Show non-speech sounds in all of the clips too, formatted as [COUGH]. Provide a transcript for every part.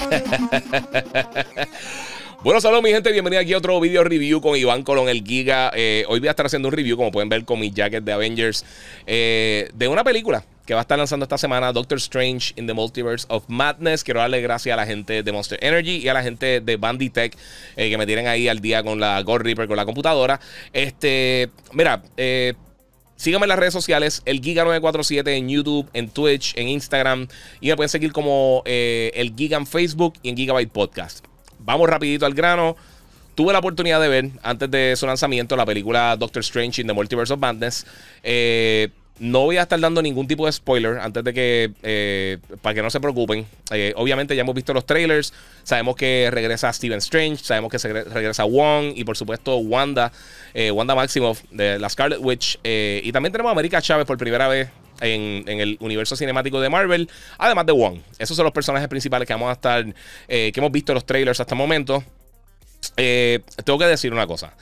[LAUGHS] bueno, saludos mi gente, bienvenida aquí a otro video review con Iván Colón, el Giga. Eh, hoy voy a estar haciendo un review, como pueden ver, con mi jacket de Avengers, eh, de una película que va a estar lanzando esta semana, Doctor Strange in the Multiverse of Madness. Quiero darle gracias a la gente de Monster Energy y a la gente de Banditech eh, que me tienen ahí al día con la God Reaper, con la computadora. Este, mira, eh Síganme en las redes sociales, el Giga947 en YouTube, en Twitch, en Instagram. Y me pueden seguir como eh, el Giga en Facebook y en Gigabyte Podcast. Vamos rapidito al grano. Tuve la oportunidad de ver, antes de su lanzamiento, la película Doctor Strange in the Multiverse of Madness. Eh, no voy a estar dando ningún tipo de spoiler antes de que, eh, para que no se preocupen. Eh, obviamente ya hemos visto los trailers, sabemos que regresa Steven Strange, sabemos que regresa Wong y por supuesto Wanda, eh, Wanda Maximoff de la Scarlet Witch. y también tenemos a América Chávez por primera vez en, en, el universo cinemático de Marvel, además de Wong. Esos son los personajes principales que vamos a estar, que hemos visto en los trailers hasta el momento. tengo que decir una cosa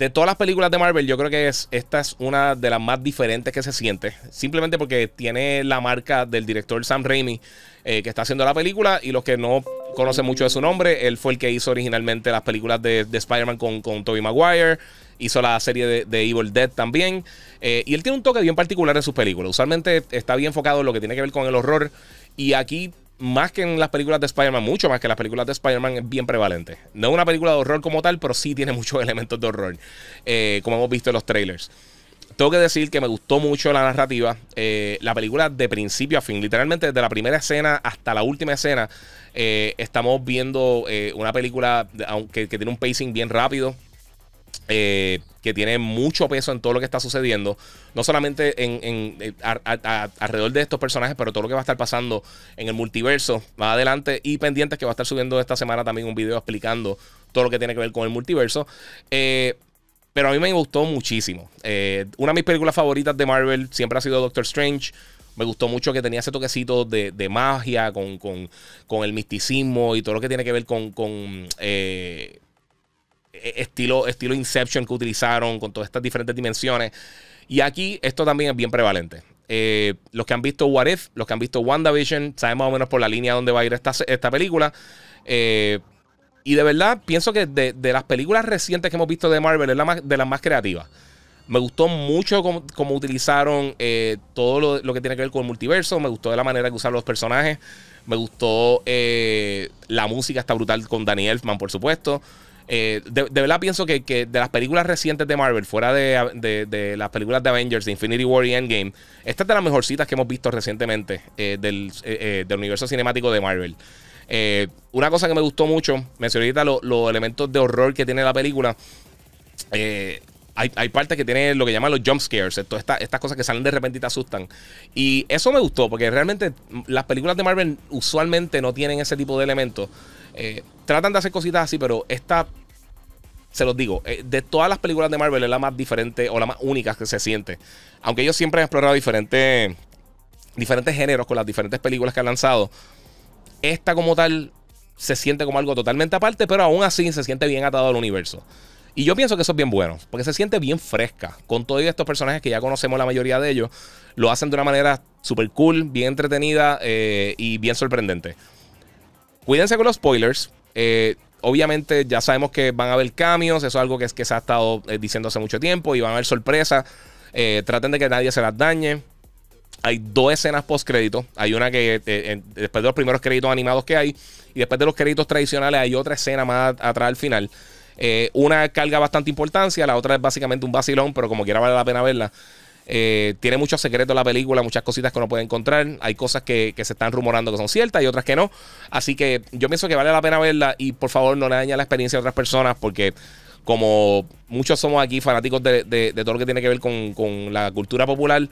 de todas las películas de Marvel, yo creo que es, esta es una de las más diferentes que se siente. Simplemente porque tiene la marca del director Sam Raimi, eh, que está haciendo la película. Y los que no conocen mucho de su nombre, él fue el que hizo originalmente las películas de, Spider-Man con, con Tobey Maguire. Hizo la serie de, Evil Dead también. Eh, y él tiene un toque bien particular en sus películas. Usualmente está bien enfocado en lo que tiene que ver con el horror. Y aquí más que en las películas de Spider-Man, mucho más que en las películas de Spider-Man, es bien prevalente. No es una película de horror como tal, pero sí tiene [LAUGHS] muchos elementos de horror, eh, como hemos visto en los trailers. Tengo que decir que me gustó mucho la narrativa. Eh, la película de principio a fin, literalmente desde la primera escena hasta la última escena, eh, estamos viendo una película aunque que tiene un pacing bien rápido. Eh, que tiene mucho peso en todo lo que está sucediendo, no solamente en, eh, alrededor de estos personajes, pero todo lo que va a estar pasando en el multiverso más adelante y pendientes que va a estar subiendo esta semana también un video explicando todo lo que tiene que ver con el multiverso. Eh, pero a mí me gustó muchísimo. una de mis películas favoritas de Marvel siempre ha sido Doctor Strange. Me gustó mucho que tenía ese toquecito de, magia, con, el misticismo y todo lo que tiene que ver con, con eh, estilo, estilo Inception que utilizaron con todas estas diferentes dimensiones. Y aquí esto también es bien prevalente. Eh, los que han visto What If, los que han visto WandaVision, saben más o menos por la línea donde va a ir esta, película. Eh, y de verdad, pienso que de, las películas recientes que hemos visto de Marvel es la de las más creativas. Me gustó mucho cómo, utilizaron todo lo, que tiene que ver con el multiverso. Me gustó de la manera que usaron los personajes. Me gustó la música, está brutal con Danny Elfman, por supuesto. Eh, de, verdad pienso que, de las películas recientes de Marvel, fuera de, las películas de Avengers, de Infinity War y Endgame, esta es de las mejorcitas que hemos visto recientemente eh, eh, del, universo cinemático de Marvel. una cosa que me gustó mucho, mencioné ahorita los elementos de horror que tiene la película. Hay, hay, partes que tienen lo que llaman los jump scares, estas cosas que salen de repente y te asustan. Y eso me gustó, porque realmente las películas de Marvel usualmente no tienen ese tipo de elementos. tratan de hacer cositas así, pero esta se los digo, eh, de todas las películas de Marvel es la más diferente o la más única que se siente. Aunque ellos siempre han explorado diferentes, diferentes géneros con las diferentes películas que han lanzado, esta como tal se siente como algo totalmente aparte, pero aún así se siente bien atado al universo. Y yo pienso que eso es bien bueno, porque se siente bien fresca. Con todos estos personajes que ya conocemos la mayoría de ellos, lo hacen de una manera súper cool, bien entretenida eh, y bien sorprendente. Cuídense con los spoilers. Eh, obviamente ya sabemos que van a haber cambios, eso es algo que, que se ha estado eh, diciendo hace mucho tiempo y van a haber sorpresas. Eh, traten de que nadie se las dañe. Hay dos escenas post crédito. Hay una que eh, después de los primeros créditos animados que hay y después de los créditos tradicionales hay otra escena más atrás al final. una carga bastante importancia, la otra es básicamente un vacilón, pero como quiera vale la pena verla. Eh, tiene muchos secretos la película, muchas cositas que uno puede encontrar. Hay cosas que, se están rumorando que son ciertas y otras que no. Así que yo pienso que vale la pena verla y por favor no le daña la experiencia a otras personas porque como muchos somos aquí fanáticos de, de, de todo lo que tiene que ver con la cultura popular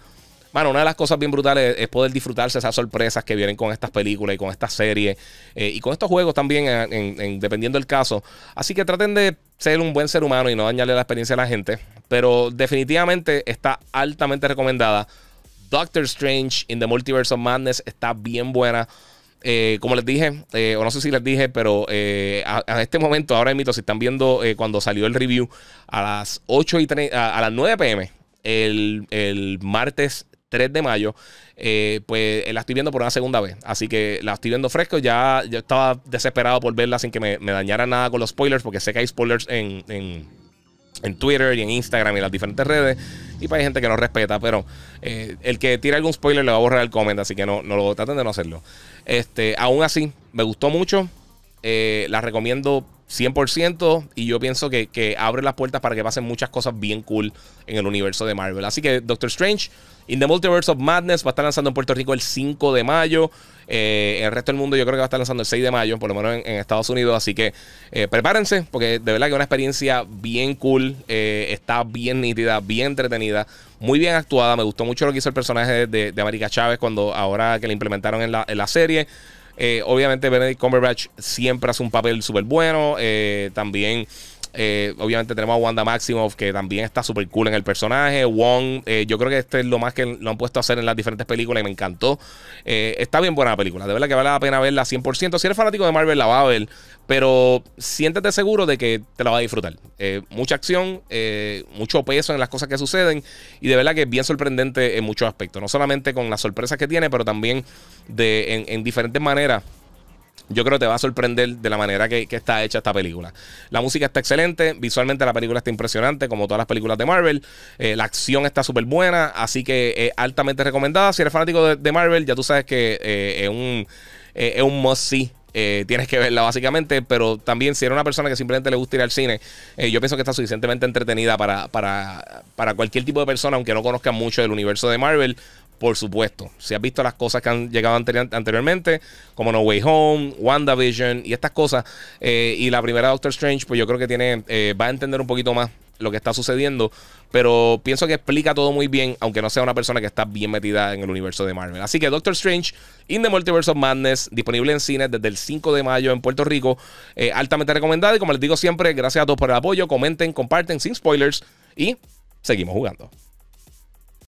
bueno, una de las cosas bien brutales es poder disfrutarse esas sorpresas que vienen con estas películas y con estas series eh, y con estos juegos también, eh, dependiendo del caso. Así que traten de ser un buen ser humano y no dañarle la experiencia a la gente. Pero definitivamente está altamente recomendada. Doctor Strange in the Multiverse of Madness está bien buena. Eh, como les dije, o no sé si les dije, pero a, este momento, ahora mismo, si están viendo cuando salió el review, a las 8 y a, las 9 pm, el, el martes 3 de mayo, eh, pues eh, la estoy viendo por una segunda vez. Así que la estoy viendo fresco. Ya yo estaba desesperado por verla sin que me, dañara nada con los spoilers, porque sé que hay spoilers en, Twitter y en Instagram y en las diferentes redes. Y para pues hay gente que no respeta, pero eh, el que tire algún spoiler le va a borrar el comment, así que no, lo traten de no hacerlo. Este, aún así, me gustó mucho. la recomiendo 100% y yo pienso que, abre las puertas para que pasen muchas cosas bien cool en el universo de Marvel. Así que Doctor Strange in the Multiverse of Madness va a estar lanzando en Puerto Rico el 5 de mayo. Eh, el resto del mundo yo creo que va a estar lanzando el 6 de mayo, por lo menos en, Estados Unidos. Así que eh, prepárense porque de verdad que es una experiencia bien cool. Eh, está bien nítida, bien entretenida, muy bien actuada. Me gustó mucho lo que hizo el personaje de, América Chávez cuando ahora que le implementaron en la, en la serie. Eh, obviamente Benedict Cumberbatch siempre hace un papel súper bueno. Eh, también eh, obviamente tenemos a Wanda Maximoff, que también está súper cool en el personaje. Wong, eh, yo creo que este es lo más que lo han puesto a hacer en las diferentes películas y me encantó. Eh, está bien buena la película, de verdad que vale la pena verla 100%. Si eres fanático de Marvel, la va a ver, pero siéntete seguro de que te la va a disfrutar. mucha acción, mucho peso en las cosas que suceden y de verdad que es bien sorprendente en muchos aspectos. No solamente con las sorpresas que tiene, pero también de, en, en diferentes maneras yo creo que te va a sorprender de la manera que, está hecha esta película. La música está excelente, visualmente la película está impresionante, como todas las películas de Marvel. Eh, la acción está súper buena, así que es altamente recomendada. Si eres fanático de, Marvel, ya tú sabes que eh, es un, eh, es un must-see tienes que verla básicamente, pero también si eres una persona que simplemente le gusta ir al cine, yo pienso que está suficientemente entretenida para, para, para, cualquier tipo de persona, aunque no conozca mucho del universo de Marvel, por supuesto. Si has visto las cosas que han llegado anteriormente, como No Way Home, WandaVision y estas cosas, eh, y la primera Doctor Strange, pues yo creo que tiene, eh, va a entender un poquito más lo que está sucediendo, pero pienso que explica todo muy bien, aunque no sea una persona que está bien metida en el universo de Marvel. Así que Doctor Strange in the Multiverse of Madness, disponible en cines desde el 5 de mayo en Puerto Rico, eh, altamente recomendado y como les digo siempre, gracias a todos por el apoyo, comenten, comparten sin spoilers y seguimos jugando.